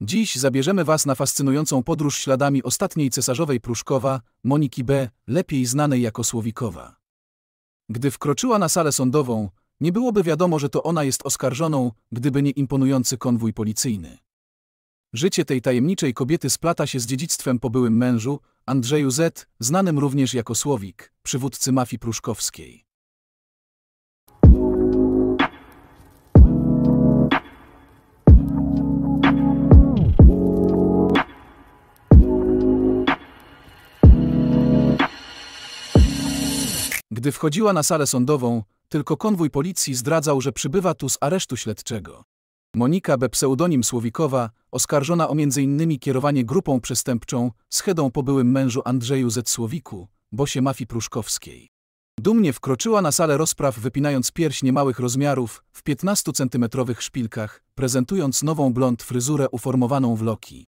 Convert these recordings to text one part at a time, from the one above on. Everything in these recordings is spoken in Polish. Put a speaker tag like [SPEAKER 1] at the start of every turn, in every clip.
[SPEAKER 1] Dziś zabierzemy Was na fascynującą podróż śladami ostatniej cesarzowej Pruszkowa, Moniki B., lepiej znanej jako Słowikowa. Gdy wkroczyła na salę sądową, nie byłoby wiadomo, że to ona jest oskarżoną, gdyby nie imponujący konwój policyjny. Życie tej tajemniczej kobiety splata się z dziedzictwem po byłym mężu, Andrzeju Z., znanym również jako Słowik, przywódcy mafii pruszkowskiej. Gdy wchodziła na salę sądową, tylko konwój policji zdradzał, że przybywa tu z aresztu śledczego. Monika Be pseudonim Słowikowa, oskarżona o m.in. kierowanie grupą przestępczą, schedą po byłym mężu Andrzeju Z. Słowiku, bosie mafii pruszkowskiej. Dumnie wkroczyła na salę rozpraw wypinając pierś niemałych rozmiarów w 15-centymetrowych szpilkach, prezentując nową blond fryzurę uformowaną w loki.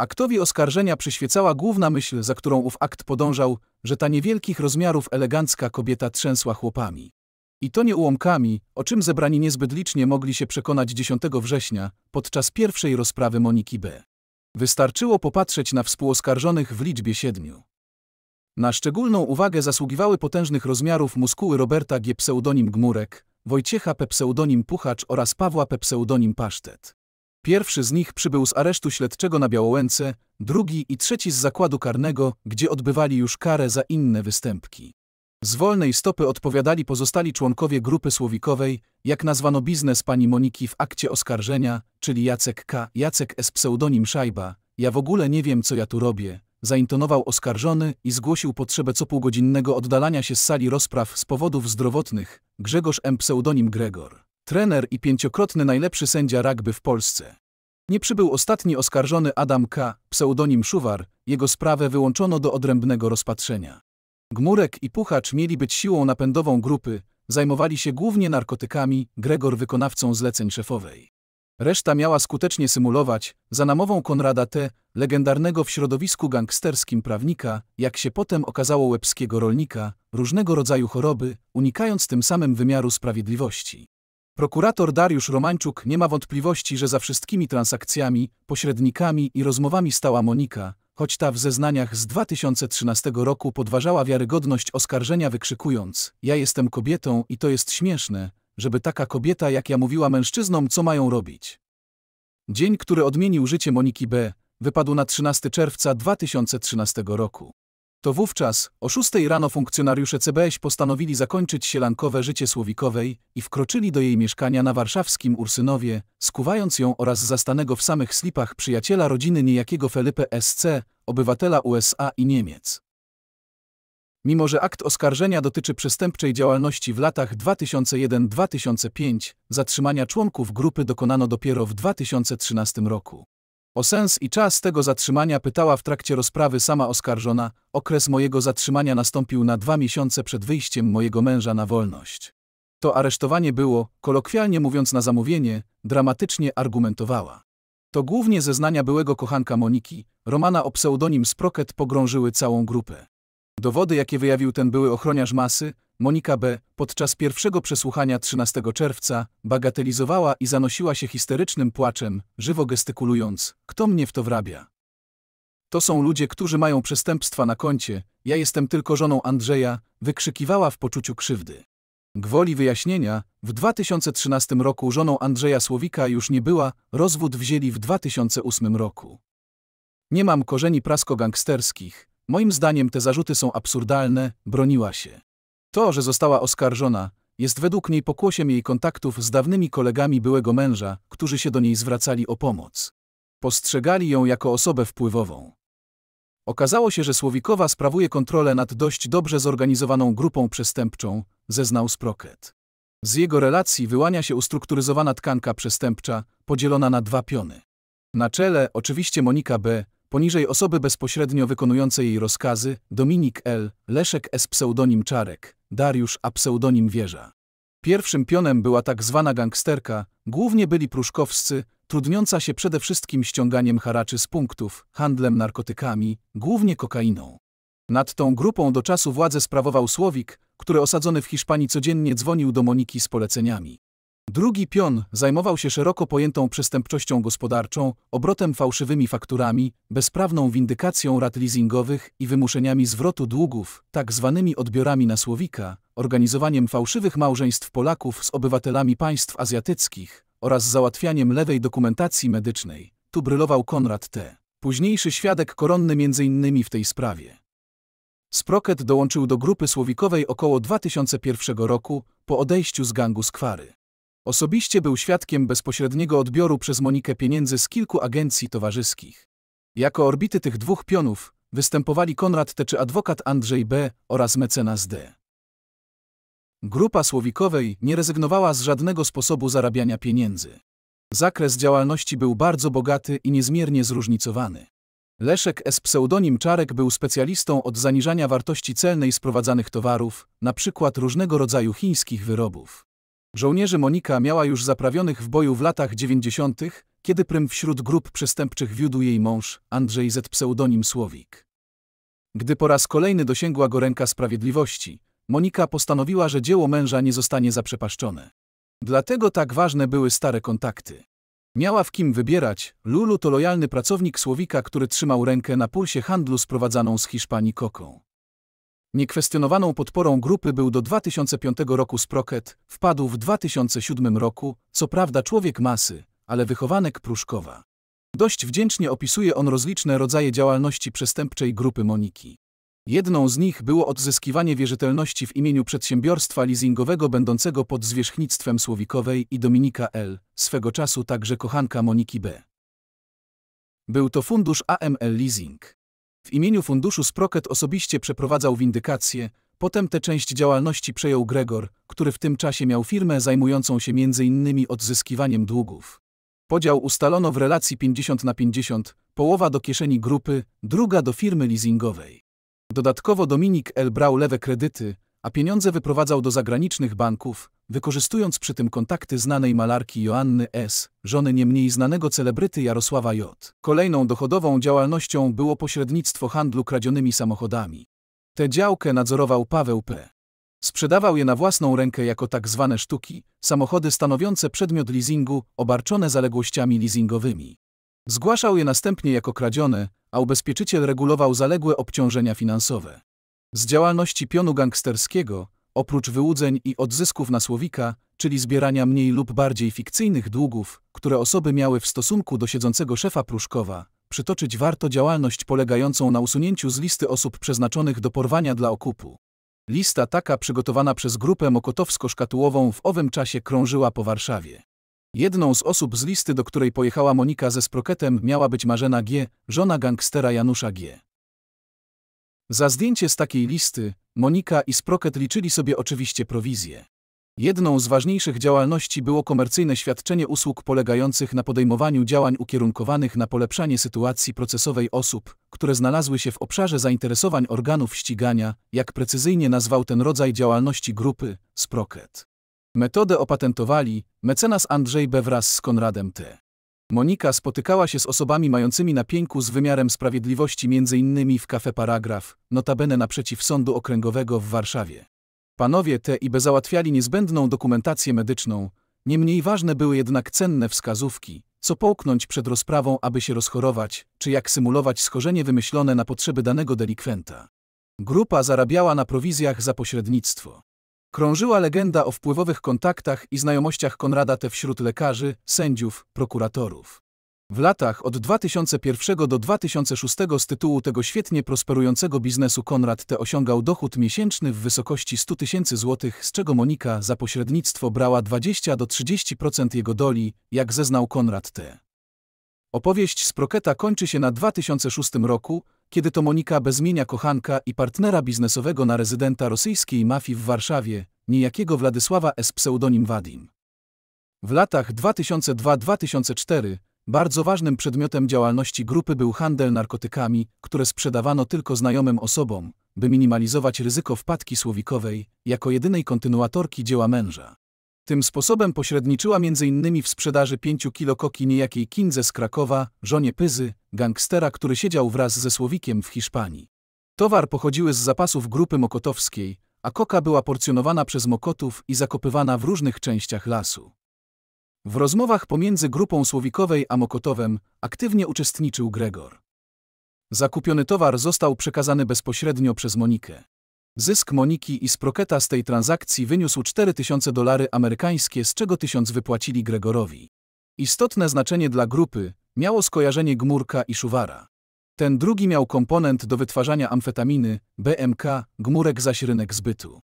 [SPEAKER 1] Aktowi oskarżenia przyświecała główna myśl, za którą ów akt podążał, że ta niewielkich rozmiarów elegancka kobieta trzęsła chłopami. I to nie ułomkami, o czym zebrani niezbyt licznie mogli się przekonać 10 września, podczas pierwszej rozprawy Moniki B. Wystarczyło popatrzeć na współoskarżonych w liczbie siedmiu. Na szczególną uwagę zasługiwały potężnych rozmiarów muskuły Roberta G. pseudonim Gmurek, Wojciecha P. pseudonim Puchacz oraz Pawła P. pseudonim Pasztet. Pierwszy z nich przybył z aresztu śledczego na Białołęce, drugi i trzeci z zakładu karnego, gdzie odbywali już karę za inne występki. Z wolnej stopy odpowiadali pozostali członkowie grupy słowikowej, jak nazwano biznes pani Moniki w akcie oskarżenia, czyli Jacek K. Jacek S. pseudonim Szajba. Ja w ogóle nie wiem, co ja tu robię. Zaintonował oskarżony i zgłosił potrzebę co półgodzinnego oddalania się z sali rozpraw z powodów zdrowotnych. Grzegorz M. pseudonim Gregor trener i pięciokrotny najlepszy sędzia rugby w Polsce. Nie przybył ostatni oskarżony Adam K., pseudonim Szuwar, jego sprawę wyłączono do odrębnego rozpatrzenia. Gmurek i Puchacz mieli być siłą napędową grupy, zajmowali się głównie narkotykami, Gregor wykonawcą zleceń szefowej. Reszta miała skutecznie symulować, za namową Konrada T., legendarnego w środowisku gangsterskim prawnika, jak się potem okazało łebskiego rolnika, różnego rodzaju choroby, unikając tym samym wymiaru sprawiedliwości. Prokurator Dariusz Romańczuk nie ma wątpliwości, że za wszystkimi transakcjami, pośrednikami i rozmowami stała Monika, choć ta w zeznaniach z 2013 roku podważała wiarygodność oskarżenia wykrzykując Ja jestem kobietą i to jest śmieszne, żeby taka kobieta jak ja mówiła mężczyznom, co mają robić. Dzień, który odmienił życie Moniki B., wypadł na 13 czerwca 2013 roku. To wówczas o 6 rano funkcjonariusze CBS postanowili zakończyć sielankowe życie Słowikowej i wkroczyli do jej mieszkania na warszawskim Ursynowie, skuwając ją oraz zastanego w samych slipach przyjaciela rodziny niejakiego Felipe SC, obywatela USA i Niemiec. Mimo że akt oskarżenia dotyczy przestępczej działalności w latach 2001-2005, zatrzymania członków grupy dokonano dopiero w 2013 roku. O sens i czas tego zatrzymania pytała w trakcie rozprawy sama oskarżona. Okres mojego zatrzymania nastąpił na dwa miesiące przed wyjściem mojego męża na wolność. To aresztowanie było, kolokwialnie mówiąc na zamówienie, dramatycznie argumentowała. To głównie zeznania byłego kochanka Moniki, Romana o pseudonim Sprocket pogrążyły całą grupę. Dowody, jakie wyjawił ten były ochroniarz masy, Monika B. podczas pierwszego przesłuchania 13 czerwca bagatelizowała i zanosiła się histerycznym płaczem, żywo gestykulując: Kto mnie w to wrabia? To są ludzie, którzy mają przestępstwa na koncie, ja jestem tylko żoną Andrzeja, wykrzykiwała w poczuciu krzywdy. Gwoli wyjaśnienia, w 2013 roku żoną Andrzeja Słowika już nie była, rozwód wzięli w 2008 roku. Nie mam korzeni prasko-gangsterskich, moim zdaniem te zarzuty są absurdalne, broniła się. To, że została oskarżona, jest według niej pokłosiem jej kontaktów z dawnymi kolegami byłego męża, którzy się do niej zwracali o pomoc. Postrzegali ją jako osobę wpływową. Okazało się, że Słowikowa sprawuje kontrolę nad dość dobrze zorganizowaną grupą przestępczą, zeznał Sprocket. Z jego relacji wyłania się ustrukturyzowana tkanka przestępcza, podzielona na dwa piony. Na czele oczywiście Monika B., Poniżej osoby bezpośrednio wykonujące jej rozkazy Dominik L., Leszek S. pseudonim Czarek, Dariusz A. pseudonim Wieża. Pierwszym pionem była tak zwana gangsterka, głównie byli pruszkowscy, trudniąca się przede wszystkim ściąganiem haraczy z punktów, handlem narkotykami, głównie kokainą. Nad tą grupą do czasu władzę sprawował Słowik, który osadzony w Hiszpanii codziennie dzwonił do Moniki z poleceniami. Drugi pion zajmował się szeroko pojętą przestępczością gospodarczą, obrotem fałszywymi fakturami, bezprawną windykacją rat leasingowych i wymuszeniami zwrotu długów, tak zwanymi odbiorami na słowika, organizowaniem fałszywych małżeństw Polaków z obywatelami państw azjatyckich oraz załatwianiem lewej dokumentacji medycznej. Tu brylował Konrad T., późniejszy świadek koronny m.in. w tej sprawie. Sprocket dołączył do grupy słowikowej około 2001 roku po odejściu z gangu Skwary. Osobiście był świadkiem bezpośredniego odbioru przez Monikę pieniędzy z kilku agencji towarzyskich. Jako orbity tych dwóch pionów występowali Konrad T. czy adwokat Andrzej B. oraz mecenas D. Grupa Słowikowej nie rezygnowała z żadnego sposobu zarabiania pieniędzy. Zakres działalności był bardzo bogaty i niezmiernie zróżnicowany. Leszek S. pseudonim Czarek był specjalistą od zaniżania wartości celnej sprowadzanych towarów, np. różnego rodzaju chińskich wyrobów. Żołnierzy Monika miała już zaprawionych w boju w latach 90., kiedy prym wśród grup przestępczych wiódł jej mąż, Andrzej Z. pseudonim Słowik. Gdy po raz kolejny dosięgła go ręka sprawiedliwości, Monika postanowiła, że dzieło męża nie zostanie zaprzepaszczone. Dlatego tak ważne były stare kontakty. Miała w kim wybierać, Lulu to lojalny pracownik Słowika, który trzymał rękę na pulsie handlu sprowadzaną z Hiszpanii koką. Niekwestionowaną podporą grupy był do 2005 roku Sprocket, wpadł w 2007 roku, co prawda człowiek masy, ale wychowanek Pruszkowa. Dość wdzięcznie opisuje on rozliczne rodzaje działalności przestępczej grupy Moniki. Jedną z nich było odzyskiwanie wierzytelności w imieniu przedsiębiorstwa leasingowego będącego pod zwierzchnictwem Słowikowej i Dominika L., swego czasu także kochanka Moniki B. Był to fundusz AML Leasing. W imieniu funduszu Sprocket osobiście przeprowadzał windykację, potem tę część działalności przejął Gregor, który w tym czasie miał firmę zajmującą się m.in. odzyskiwaniem długów. Podział ustalono w relacji 50 na 50, połowa do kieszeni grupy, druga do firmy leasingowej. Dodatkowo Dominik L. brał lewe kredyty, a pieniądze wyprowadzał do zagranicznych banków, wykorzystując przy tym kontakty znanej malarki Joanny S., żony niemniej znanego celebryty Jarosława J. Kolejną dochodową działalnością było pośrednictwo handlu kradzionymi samochodami. Tę działkę nadzorował Paweł P. Sprzedawał je na własną rękę jako tak zwane sztuki, samochody stanowiące przedmiot leasingu, obarczone zaległościami leasingowymi. Zgłaszał je następnie jako kradzione, a ubezpieczyciel regulował zaległe obciążenia finansowe. Z działalności pionu gangsterskiego oprócz wyłudzeń i odzysków na słowika, czyli zbierania mniej lub bardziej fikcyjnych długów, które osoby miały w stosunku do siedzącego szefa Pruszkowa, przytoczyć warto działalność polegającą na usunięciu z listy osób przeznaczonych do porwania dla okupu. Lista taka przygotowana przez grupę mokotowsko-szkatułową w owym czasie krążyła po Warszawie. Jedną z osób z listy, do której pojechała Monika ze Sproketem, miała być Marzena G., żona gangstera Janusza G. Za zdjęcie z takiej listy Monika i Sprocket liczyli sobie oczywiście prowizję. Jedną z ważniejszych działalności było komercyjne świadczenie usług polegających na podejmowaniu działań ukierunkowanych na polepszanie sytuacji procesowej osób, które znalazły się w obszarze zainteresowań organów ścigania, jak precyzyjnie nazwał ten rodzaj działalności grupy Sprocket. Metodę opatentowali mecenas Andrzej B wraz z Konradem T. Monika spotykała się z osobami mającymi na pięku z wymiarem sprawiedliwości m.in. w kafe Paragraf, notabene naprzeciw Sądu Okręgowego w Warszawie. Panowie te i be załatwiali niezbędną dokumentację medyczną, niemniej ważne były jednak cenne wskazówki, co połknąć przed rozprawą, aby się rozchorować, czy jak symulować schorzenie wymyślone na potrzeby danego delikwenta. Grupa zarabiała na prowizjach za pośrednictwo. Krążyła legenda o wpływowych kontaktach i znajomościach Konrada T wśród lekarzy, sędziów, prokuratorów. W latach od 2001 do 2006 z tytułu tego świetnie prosperującego biznesu Konrad T osiągał dochód miesięczny w wysokości 100 tysięcy złotych, z czego Monika za pośrednictwo brała 20 do 30% jego doli, jak zeznał Konrad T. Opowieść z Proketa kończy się na 2006 roku, kiedy to Monika bezmienia kochanka i partnera biznesowego na rezydenta rosyjskiej mafii w Warszawie, niejakiego Władysława S. pseudonim Wadim. W latach 2002-2004 bardzo ważnym przedmiotem działalności grupy był handel narkotykami, które sprzedawano tylko znajomym osobom, by minimalizować ryzyko wpadki słowikowej, jako jedynej kontynuatorki dzieła męża. Tym sposobem pośredniczyła m.in. w sprzedaży 5 kilo koki niejakiej Kindze z Krakowa, żonie Pyzy, gangstera, który siedział wraz ze Słowikiem w Hiszpanii. Towar pochodziły z zapasów grupy mokotowskiej, a koka była porcjonowana przez mokotów i zakopywana w różnych częściach lasu. W rozmowach pomiędzy grupą Słowikowej a Mokotowem aktywnie uczestniczył Gregor. Zakupiony towar został przekazany bezpośrednio przez Monikę. Zysk Moniki i Sproketa z tej transakcji wyniósł 4000 dolary amerykańskie, z czego 1000 wypłacili Gregorowi. Istotne znaczenie dla grupy miało skojarzenie Gmurka i Szuwara. Ten drugi miał komponent do wytwarzania amfetaminy, BMK, Gmurek zaś rynek zbytu.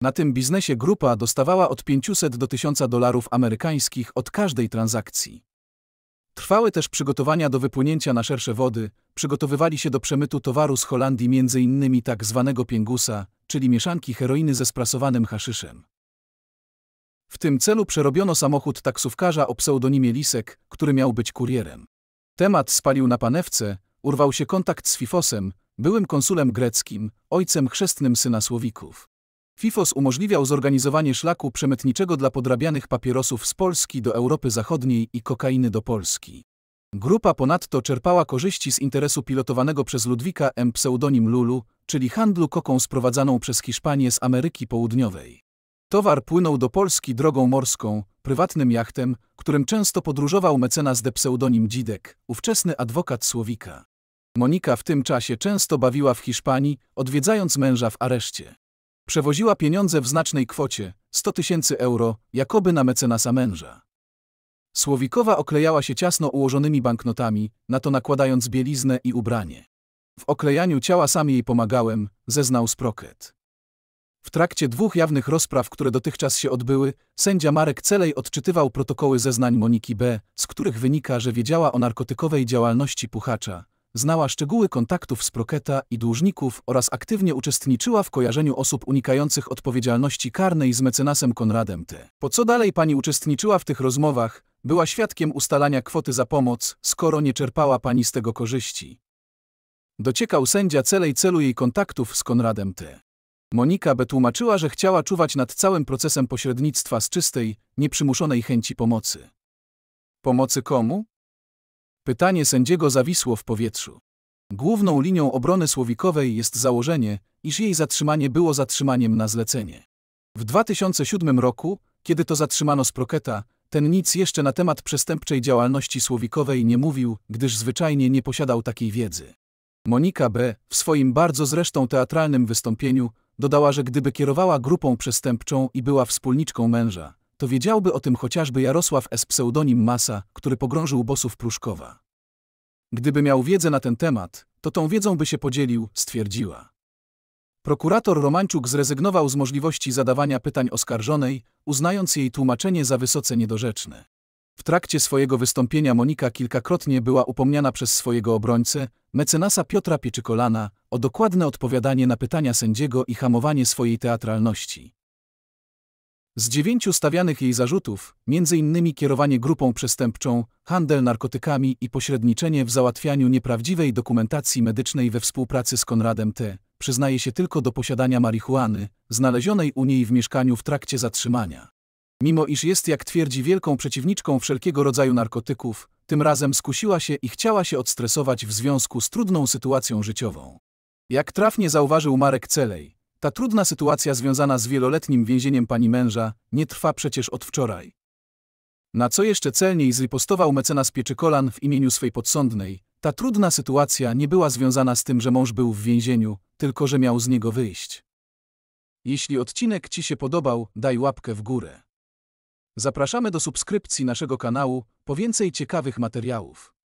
[SPEAKER 1] Na tym biznesie grupa dostawała od 500 do 1000 dolarów amerykańskich od każdej transakcji. Trwały też przygotowania do wypłynięcia na szersze wody, przygotowywali się do przemytu towaru z Holandii m.in. tak zwanego pięgusa, czyli mieszanki heroiny ze sprasowanym haszyszem. W tym celu przerobiono samochód taksówkarza o pseudonimie Lisek, który miał być kurierem. Temat spalił na panewce, urwał się kontakt z Fifosem, byłym konsulem greckim, ojcem chrzestnym syna Słowików. FIFOS umożliwiał zorganizowanie szlaku przemytniczego dla podrabianych papierosów z Polski do Europy Zachodniej i kokainy do Polski. Grupa ponadto czerpała korzyści z interesu pilotowanego przez Ludwika M. pseudonim Lulu, czyli handlu koką sprowadzaną przez Hiszpanię z Ameryki Południowej. Towar płynął do Polski drogą morską, prywatnym jachtem, którym często podróżował mecenas de pseudonim Dzidek, ówczesny adwokat Słowika. Monika w tym czasie często bawiła w Hiszpanii, odwiedzając męża w areszcie. Przewoziła pieniądze w znacznej kwocie, 100 tysięcy euro, jakoby na mecenasa męża. Słowikowa oklejała się ciasno ułożonymi banknotami, na to nakładając bieliznę i ubranie. W oklejaniu ciała sam jej pomagałem, zeznał Sproket. W trakcie dwóch jawnych rozpraw, które dotychczas się odbyły, sędzia Marek Celej odczytywał protokoły zeznań Moniki B., z których wynika, że wiedziała o narkotykowej działalności puchacza, znała szczegóły kontaktów z Proketa i dłużników oraz aktywnie uczestniczyła w kojarzeniu osób unikających odpowiedzialności karnej z mecenasem Konradem T. Po co dalej pani uczestniczyła w tych rozmowach, była świadkiem ustalania kwoty za pomoc, skoro nie czerpała pani z tego korzyści. Dociekał sędzia celej celu jej kontaktów z Konradem T. Monika B. tłumaczyła, że chciała czuwać nad całym procesem pośrednictwa z czystej, nieprzymuszonej chęci pomocy. Pomocy komu? Pytanie sędziego zawisło w powietrzu. Główną linią obrony Słowikowej jest założenie, iż jej zatrzymanie było zatrzymaniem na zlecenie. W 2007 roku, kiedy to zatrzymano Sproketa, ten nic jeszcze na temat przestępczej działalności Słowikowej nie mówił, gdyż zwyczajnie nie posiadał takiej wiedzy. Monika B. w swoim bardzo zresztą teatralnym wystąpieniu dodała, że gdyby kierowała grupą przestępczą i była wspólniczką męża, to wiedziałby o tym chociażby Jarosław S. pseudonim Masa, który pogrążył bosów Pruszkowa. Gdyby miał wiedzę na ten temat, to tą wiedzą by się podzielił, stwierdziła. Prokurator Romanczuk zrezygnował z możliwości zadawania pytań oskarżonej, uznając jej tłumaczenie za wysoce niedorzeczne. W trakcie swojego wystąpienia Monika kilkakrotnie była upomniana przez swojego obrońcę, mecenasa Piotra Pieczykolana, o dokładne odpowiadanie na pytania sędziego i hamowanie swojej teatralności. Z dziewięciu stawianych jej zarzutów, m.in. kierowanie grupą przestępczą, handel narkotykami i pośredniczenie w załatwianiu nieprawdziwej dokumentacji medycznej we współpracy z Konradem T., przyznaje się tylko do posiadania marihuany, znalezionej u niej w mieszkaniu w trakcie zatrzymania. Mimo iż jest, jak twierdzi, wielką przeciwniczką wszelkiego rodzaju narkotyków, tym razem skusiła się i chciała się odstresować w związku z trudną sytuacją życiową. Jak trafnie zauważył Marek Celej, ta trudna sytuacja związana z wieloletnim więzieniem pani męża nie trwa przecież od wczoraj. Na co jeszcze celniej zrypostował mecenas Pieczykolan w imieniu swej podsądnej, ta trudna sytuacja nie była związana z tym, że mąż był w więzieniu, tylko że miał z niego wyjść. Jeśli odcinek Ci się podobał, daj łapkę w górę. Zapraszamy do subskrypcji naszego kanału po więcej ciekawych materiałów.